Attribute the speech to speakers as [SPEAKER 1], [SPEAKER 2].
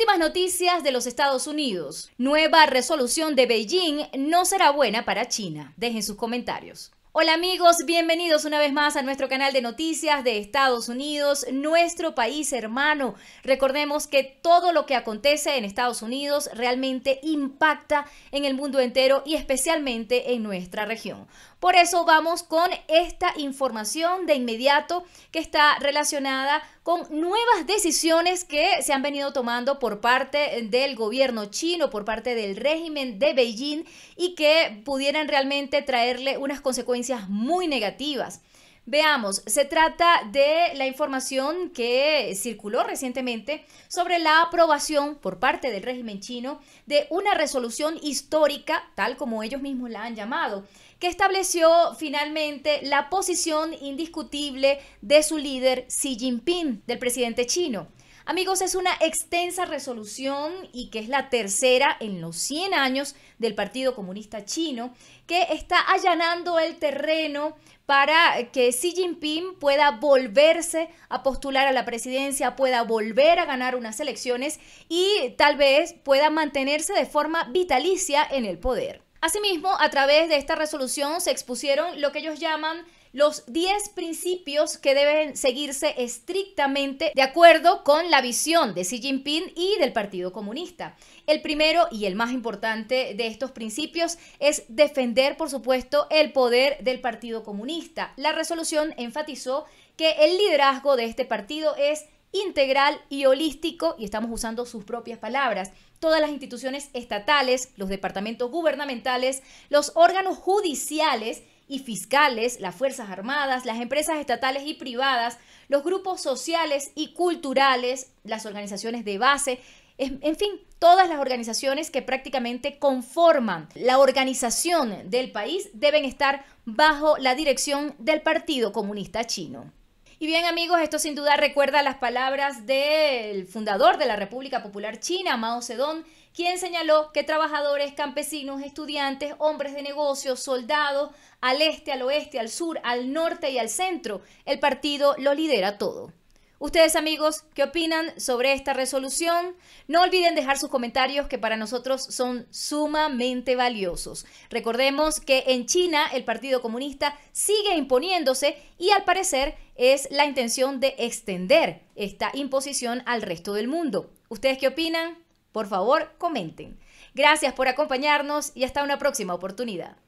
[SPEAKER 1] Últimas noticias de los Estados Unidos. Nueva resolución de Beijing no será buena para China. Dejen sus comentarios. Hola amigos, bienvenidos una vez más a nuestro canal de noticias de Estados Unidos, nuestro país hermano. Recordemos que todo lo que acontece en Estados Unidos realmente impacta en el mundo entero y especialmente en nuestra región. Por eso vamos con esta información de inmediato que está relacionada con con nuevas decisiones que se han venido tomando por parte del gobierno chino, por parte del régimen de Beijing y que pudieran realmente traerle unas consecuencias muy negativas. Veamos, se trata de la información que circuló recientemente sobre la aprobación por parte del régimen chino de una resolución histórica, tal como ellos mismos la han llamado, que estableció finalmente la posición indiscutible de su líder Xi Jinping, del presidente chino. Amigos, es una extensa resolución y que es la tercera en los 100 años del Partido Comunista Chino, que está allanando el terreno para que Xi Jinping pueda volverse a postular a la presidencia, pueda volver a ganar unas elecciones y tal vez pueda mantenerse de forma vitalicia en el poder. Asimismo, a través de esta resolución se expusieron lo que ellos llaman los 10 principios que deben seguirse estrictamente de acuerdo con la visión de Xi Jinping y del Partido Comunista. El primero y el más importante de estos principios es defender, por supuesto, el poder del Partido Comunista. La resolución enfatizó que el liderazgo de este partido es integral y holístico, y estamos usando sus propias palabras. Todas las instituciones estatales, los departamentos gubernamentales, los órganos judiciales y fiscales, las Fuerzas Armadas, las empresas estatales y privadas, los grupos sociales y culturales, las organizaciones de base, en fin, todas las organizaciones que prácticamente conforman la organización del país deben estar bajo la dirección del Partido Comunista Chino. Y bien amigos, esto sin duda recuerda las palabras del fundador de la República Popular China, Mao Zedong, quien señaló que trabajadores, campesinos, estudiantes, hombres de negocios, soldados, al este, al oeste, al sur, al norte y al centro, el partido lo lidera todo. Ustedes amigos, ¿qué opinan sobre esta resolución? No olviden dejar sus comentarios que para nosotros son sumamente valiosos. Recordemos que en China el Partido Comunista sigue imponiéndose y al parecer es la intención de extender esta imposición al resto del mundo. ¿Ustedes qué opinan? Por favor, comenten. Gracias por acompañarnos y hasta una próxima oportunidad.